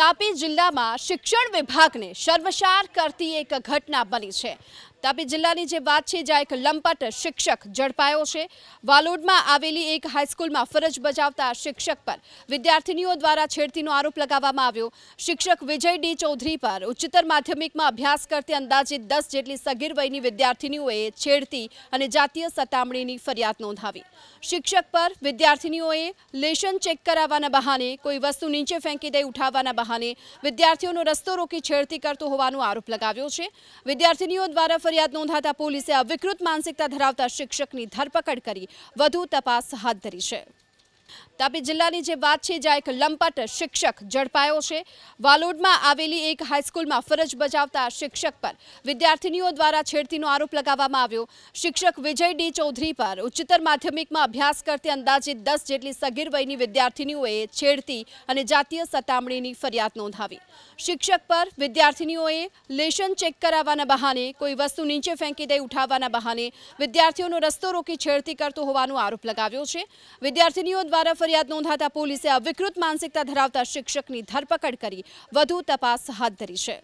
તાપી જિલ્લામાં શિક્ષણ વિભાગને શર્મસાર કરતી એક ઘટના બની છે તાપી જિલ્લાની જે વાત છે જ્યાં એક લંપટ શિક્ષક ઝડપાયો છે વાલોડમાં આવેલી એક હાઈસ્કૂલમાં ફરજ બજાવતા શિક્ષક પર વિદ્યાર્થીનીઓ દ્વારા છેડતીનો આરોપ લગાવવામાં આવ્યો શિક્ષક વિજય ડી ચૌધરી પર ઉચ્ચતર માધ્યમિકમાં અભ્યાસ કરતી અંદાજે દસ જેટલી સગીર વયની વિદ્યાર્થીનીઓએ છેડતી અને જાતીય સતામણીની ફરિયાદ નોંધાવી શિક્ષક પર વિદ્યાર્થીનીઓએ લેશન ચેક કરાવવાના બહાને કોઈ વસ્તુ નીચે ફેંકી દઈ ઉઠાવવાના બહાને વિદ્યાર્થીઓનો રસ્તો રોકી છેડતી કરતો હોવાનો આરોપ લગાવ્યો છે વિદ્યાર્થીનીઓ દ્વારા ફરિયાદ નોંધાતા પોલીસે અવિકૃત માનસિકતા ધરાવતા શિક્ષકની ધરપકડ કરી વધુ તપાસ હાથ ધરી છે તાપી જિલ્લાની જે વાત છે જ્યાં એક લંપટ શિક્ષક ઝડપાયો છે વાલોડમાં આવેલી એક હાઈસ્કૂલમાં ફરજ બજાવતા શિક્ષક પર વિદ્યાર્થીનીઓ દ્વારા છેડતીનો આરોપ લગાવવામાં આવ્યો શિક્ષક વિજય ડી ચૌધરી પર ઉચ્ચતર માધ્યમિકમાં અભ્યાસ કરતી અંદાજે દસ જેટલી સગીર વયની વિદ્યાર્થીનીઓએ છેડતી અને જાતીય સતામણીની ફરિયાદ નોંધાવી શિક્ષક પર વિદ્યાર્થીનીઓએ લેશન ચેક કરાવવાના બહાને કોઈ વસ્તુ નીચે ફેંકી દઈ ઉઠાવવાના બહાને વિદ્યાર્થીઓનો રસ્તો રોકી છેડતી કરતો હોવાનો આરોપ લગાવ્યો છે વિદ્યાર્થીનીઓ દ્વારા ફરિયાદ નોંધાતા પોલીસે અવિકૃત માનસિકતા ધરાવતા શિક્ષકની ધરપકડ કરી વધુ તપાસ હાથ ધરી છે